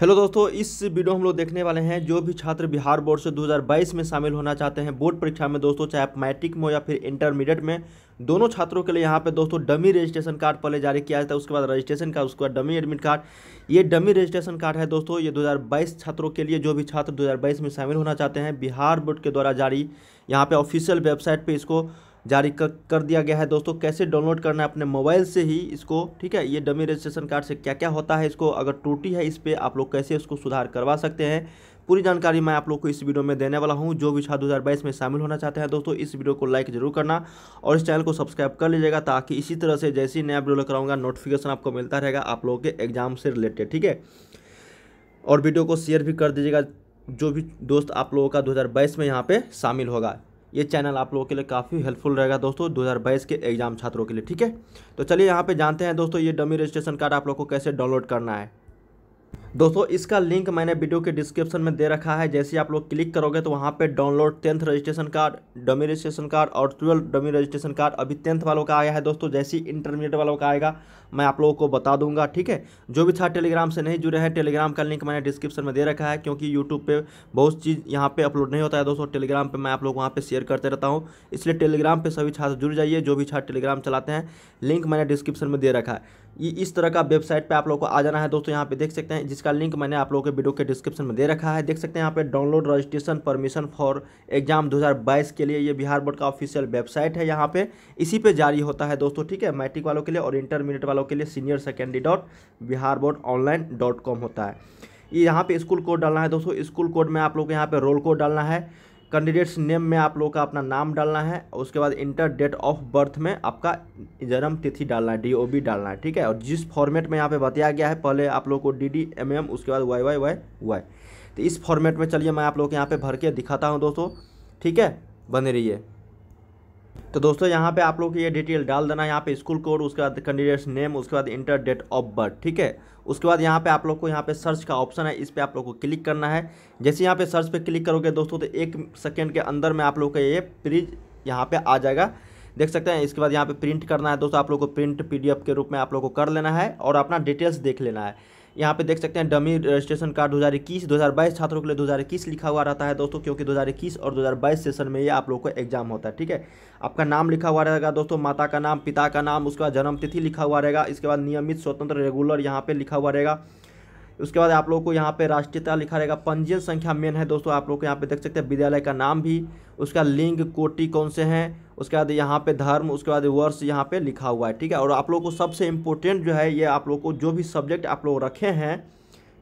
hello दोस्तों इस video हम लोग देखने वाले हैं जो भी छात्र बिहार बोर्ड से 2022 में शामिल होना चाहते हैं बोर्ड परीक्षा में दोस्तों चाहे आप मैट्रिक में हो या फिर इंटरमीडिएट में दोनों छात्रों के लिए यहाँ पे दोस्तों डमी रजिस्ट्रेशन कार्ड पहले जारी किया जाता है उसके बाद रजिस्ट्रेशन कार्ड उसके बाद डमी एडमिट कार्ड ये डमी रजिस्ट्रेशन कार्ड है दोस्तों ये दो छात्रों के लिए जो भी छात्र दो में शामिल होना चाहते हैं बिहार बोर्ड के द्वारा जारी यहाँ पर ऑफिशियल वेबसाइट पर इसको जारी कर, कर दिया गया है दोस्तों कैसे डाउनलोड करना है अपने मोबाइल से ही इसको ठीक है ये डमी रजिस्ट्रेशन कार्ड से क्या क्या होता है इसको अगर टूटी है इस पर आप लोग कैसे इसको सुधार करवा सकते हैं पूरी जानकारी मैं आप लोग को इस वीडियो में देने वाला हूँ जो भी छात्र दो में शामिल होना चाहते हैं दोस्तों इस वीडियो को लाइक जरूर करना और इस चैनल को सब्सक्राइब कर लीजिएगा ताकि इसी तरह से जैसे ही नया वीडियो कराऊंगा नोटिफिकेशन आपको मिलता रहेगा आप लोगों के एग्जाम से रिलेटेड ठीक है और वीडियो को शेयर भी कर दीजिएगा जो भी दोस्त आप लोगों का दो में यहाँ पर शामिल होगा ये चैनल आप लोगों के लिए काफ़ी हेल्पफुल रहेगा दोस्तों 2022 के एग्जाम छात्रों के लिए ठीक है तो चलिए यहाँ पे जानते हैं दोस्तों ये डमी रजिस्ट्रेशन कार्ड आप लोग को कैसे डाउनलोड करना है दोस्तों इसका लिंक मैंने वीडियो के डिस्क्रिप्शन में दे रखा है जैसे आप लोग क्लिक करोगे तो वहाँ पे download tenth registration card dummy registration card और ट्वेल्थ डमी रजिस्ट्रेशन कार्ड अभी टेंथ वालों का आया है दोस्तों जैसे ही इंटरमीडिएट वालों का आएगा मैं आप लोगों को बता दूंगा ठीक है जो भी था टेलीग्राम से नहीं जुड़े हैं टेलीग्राम का लिंक मैंने डिस्क्रिप्शन में दे रखा है क्योंकि यूट्यूब पर बहुत चीज़ यहाँ पर अपलोड नहीं होता है दोस्तों टेलीग्राम पर मैं आप लोग वहाँ पर शेयर करते रहता हूँ इसलिए टेलीग्राम पर सभी छात्र जुड़ जाइए जो भी छात्र टेलीग्राम चलाते हैं लिंक मैंने डिस्क्रिप्शन में दे रखा है इस तरह का वेबसाइट पर आप लोग को आ जाना है दोस्तों यहाँ पर देख सकते हैं इसका लिंक मैंने आप लोगों के वीडियो के डिस्क्रिप्शन में दे रखा है देख सकते हैं यहाँ पे download registration permission for exam 2022 के लिए ये बिहार बोर्ड का ऑफिशियल वेबसाइट है यहाँ पे इसी पे जारी होता है दोस्तों ठीक है मैट्रिक वालों के लिए और इंटरमीडिएट वालों के लिए senior secondary dot Bihar board online dot com होता है यहाँ पे स्कूल कोड डालना है दोस्तों स्कूल कोड में आप लोग को यहाँ पे रोल कोड डालना है कैंडिडेट्स नेम में आप लोग का अपना नाम डालना है उसके बाद इंटर डेट ऑफ बर्थ में आपका जन्म तिथि डालना है डी डालना है ठीक है और जिस फॉर्मेट में यहाँ पे बताया गया है पहले आप लोग को डी डी एम एम उसके बाद वाई वाई वाई वाई तो इस फॉर्मेट में चलिए मैं आप लोग यहाँ पर भर के दिखाता हूँ दोस्तों ठीक है बने रहिए तो दोस्तों यहाँ पे आप लोग ये डिटेल डाल देना यहाँ पे स्कूल कोड उसके बाद कैंडिडेट्स नेम उसके बाद इंटर डेट ऑफ बर्थ ठीक है उसके बाद यहाँ पे आप लोग को यहाँ पे सर्च का ऑप्शन है इस पर आप लोग को क्लिक करना है जैसे यहाँ पे सर्च पे क्लिक करोगे दोस्तों तो एक सेकेंड के अंदर में आप लोग का ये प्रिज यहाँ पे आ जाएगा देख सकते हैं इसके बाद यहाँ पे प्रिंट करना है दोस्तों आप लोग को प्रिंट पी के रूप में आप लोग को कर लेना है और अपना डिटेल्स देख लेना है यहाँ पे देख सकते हैं डमी रजिस्ट्रेशन कार्ड 2021 2022 छात्रों के लिए 2021 लिखा हुआ रहता है दोस्तों क्योंकि 2021 और 2022 सेशन में ये आप लोग को एग्जाम होता है ठीक है आपका नाम लिखा हुआ रहेगा दोस्तों माता का नाम पिता का नाम उसके बाद जन्मतिथि लिखा हुआ रहेगा इसके बाद नियमित स्वतंत्र रेगुलर यहाँ पर लिखा हुआ रहेगा उसके बाद आप लोग को यहाँ पे राष्ट्रीयता लिखा रहेगा पंजीयन संख्या मेन है दोस्तों आप लोग को यहाँ पे देख सकते हैं विद्यालय का नाम भी उसका लिंग कोटि कौन से हैं उसके बाद यहाँ पे धर्म उसके बाद वर्ष यहाँ पे लिखा हुआ है ठीक है और आप लोग को सबसे इम्पोर्टेंट जो है ये आप लोग को जो भी सब्जेक्ट आप लोग रखे हैं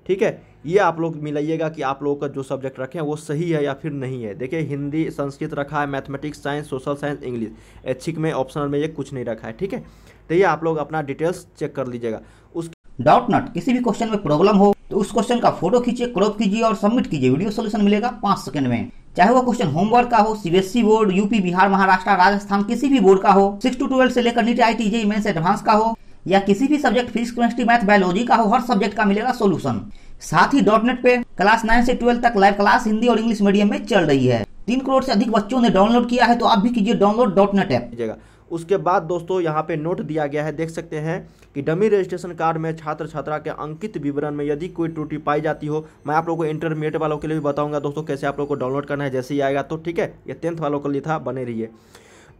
ठीक है ये आप लोग मिलाइएगा कि आप लोगों का जो सब्जेक्ट रखे हैं वो सही है या फिर नहीं है देखिए हिंदी संस्कृत रखा है mathematics science social science English ऐच्छिक में ऑप्शनल में ये कुछ नहीं रखा है ठीक है तो ये आप लोग अपना डिटेल्स चेक कर लीजिएगा उस डाउट नॉट किसी भी क्वेश्चन में प्रॉब्लम हो तो उस क्वेश्चन का फोटो खींचे क्रॉप कीजिए और सबमिट कीजिए वीडियो सोल्यूशन मिलेगा पांच सेकंड में चाहे वो क्वेश्चन होमवर्क का हो CBSE board UP Bihar Maharashtra Rajasthan किसी भी बोर्ड का हो सिक्स टू ट्वेल्व से लेकर NEET I TJ mains advance का हो या किसी भी subject physics chemistry math biology का हो हर सब्जेक्ट का मिलेगा सोल्यूशन साथ ही डॉट नेट पे क्लास नाइन से ट्वेल्व तक लाइव क्लास हिंदी और इंग्लिश मीडियम में चल रही है तीन करोड़ से अधिक बच्चों ने डाउनलोड किया है तो आप भी कीजिए डाउनलोड डॉट नेट ऐप उसके बाद दोस्तों यहाँ पे नोट दिया गया है देख सकते हैं कि डमी रजिस्ट्रेशन कार्ड में छात्र छात्रा के अंकित विवरण में यदि कोई त्रुटि पाई जाती हो मैं आप लोगों को इंटरमीडिएट वालों के लिए भी बताऊंगा दोस्तों कैसे आप लोग को डाउनलोड करना है जैसे ही आएगा तो ठीक है ये टेंथ वालों के लिए था बने रहिए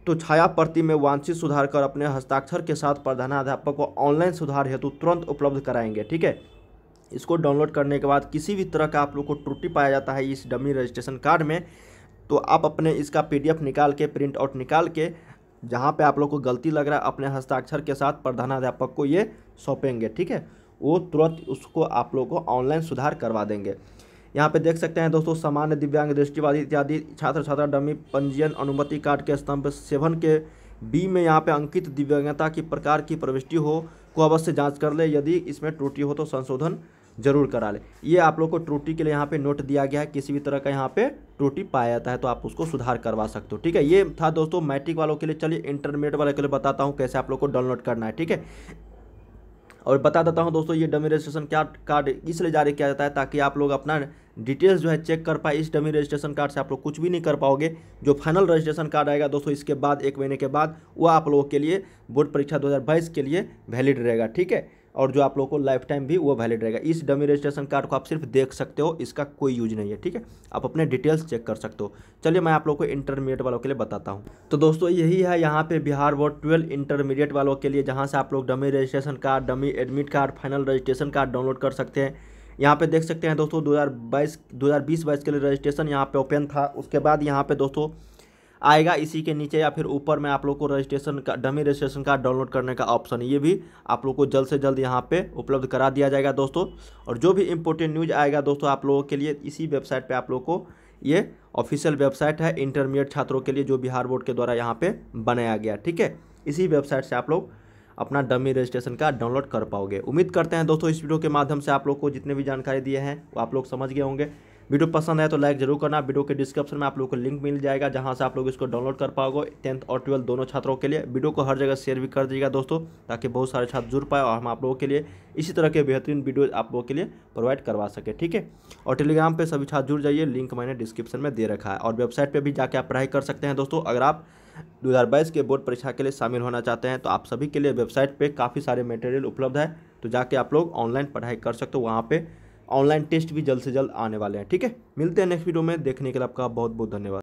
तो छाया प्रति में वांछित सुधार कर अपने हस्ताक्षर के साथ प्रधानाध्यापक को ऑनलाइन सुधार हेतु तुरंत उपलब्ध कराएंगे ठीक है इसको डाउनलोड करने के बाद किसी भी तरह का आप लोग को त्रुटि पाया जाता है इस डमी रजिस्ट्रेशन कार्ड में तो आप अपने इसका पीडीएफ निकाल के प्रिंट आउट निकाल के जहाँ पे आप लोग को गलती लग रहा है अपने हस्ताक्षर के साथ प्रधानाध्यापक को ये सौंपेंगे ठीक है वो तुरंत उसको आप लोग को ऑनलाइन सुधार करवा देंगे यहाँ पे देख सकते हैं दोस्तों सामान्य दिव्यांग दृष्टिवादी इत्यादि छात्र छात्रा डमी पंजीयन अनुमति कार्ड के स्तंभ सेवन के बी में यहाँ पे अंकित दिव्यांगता की प्रकार की प्रविष्टि हो को अवश्य जांच कर ले यदि इसमें त्रुटि हो तो संशोधन जरूर करा लें ये आप लोग को त्रुटि के लिए यहाँ पे नोट दिया गया है किसी भी तरह का यहाँ पे त्रुटि पाया जाता है तो आप उसको सुधार करवा सकते हो ठीक है ये था दोस्तों मैट्रिक वालों के लिए चलिए इंटरमीडिएट वालों के लिए बताता हूँ कैसे आप लोग को डाउनलोड करना है ठीक है और बता देता हूँ दोस्तों ये डमी रजिस्ट्रेशन क्या कार्ड इसलिए जारी किया जाता है ताकि आप लोग अपना डिटेल्स जो है चेक कर पाए इस डमी रजिस्ट्रेशन कार्ड से आप लोग कुछ भी नहीं कर पाओगे जो फाइनल रजिस्ट्रेशन कार्ड आएगा दोस्तों इसके बाद एक महीने के बाद वो आप लोगों के लिए बोर्ड परीक्षा 2022 के लिए वैलिड रहेगा ठीक है और जो आप लोग को लाइफ टाइम भी वो वैलिड रहेगा इस डमी रजिस्ट्रेशन कार्ड को आप सिर्फ देख सकते हो इसका कोई यूज नहीं है ठीक है आप अपने डिटेल्स चेक कर सकते हो चलिए मैं आप लोग को इंटरमीडिएट वालों के लिए बताता हूँ तो दोस्तों यही है यहाँ पे बिहार बोर्ड ट्वेल्व इंटरमीडिएट वालों के लिए जहाँ से आप लोग dummy registration card dummy admit card final registration card download कर सकते हैं यहाँ पे देख सकते हैं दोस्तों दो हज़ार 22 के लिए रजिस्ट्रेशन यहाँ पे ओपन था उसके बाद यहाँ पे दोस्तों आएगा इसी के नीचे या फिर ऊपर में आप लोग को रजिस्ट्रेशन का डमी रजिस्ट्रेशन कार्ड डाउनलोड करने का ऑप्शन ये भी आप लोग को जल्द से जल्द यहाँ पे उपलब्ध करा दिया जाएगा दोस्तों और जो भी इंपॉर्टेंट न्यूज आएगा दोस्तों आप लोगों के लिए इसी वेबसाइट पर आप लोग को ये ऑफिशियल वेबसाइट है इंटरमीडिएट छात्रों के लिए जो बिहार बोर्ड के द्वारा यहाँ पर बनाया गया ठीक है इसी वेबसाइट से आप लोग अपना डमी रजिस्ट्रेशन कार्ड डाउनलोड कर पाओगे उम्मीद करते हैं दोस्तों इस वीडियो के माध्यम से आप लोग को जितने भी जानकारी दिए हैं वो आप लोग समझ गए होंगे वीडियो पसंद है तो लाइक जरूर करना वीडियो के डिस्क्रिप्शन में आप लोगों को लिंक मिल जाएगा जहाँ से आप लोग इसको डाउनलोड कर पाओगे टेंथ और ट्वेल्थ दोनों छात्रों के लिए वीडियो को हर जगह शेयर भी कर दीजिएगा दोस्तों ताकि बहुत सारे छात्र जुड़ पाए और हम आप लोगों के लिए इसी तरह के बेहतरीन वीडियो आप लोगों के लिए प्रोवाइड करवा सके ठीक है और टेलीग्राम पर सभी छात्र जुड़ जाइए लिंक मैंने डिस्क्रिप्शन में दे रखा है और वेबसाइट पर भी जाकर आप पढ़ाई कर सकते हैं दोस्तों अगर आप 2022 के बोर्ड परीक्षा के लिए शामिल होना चाहते हैं तो आप सभी के लिए वेबसाइट पे काफ़ी सारे मटेरियल उपलब्ध है तो जाके आप लोग ऑनलाइन पढ़ाई कर सकते हो वहाँ पे ऑनलाइन टेस्ट भी जल्द से जल्द आने वाले हैं ठीक है मिलते हैं नेक्स्ट वीडियो में देखने के लिए आपका बहुत बहुत धन्यवाद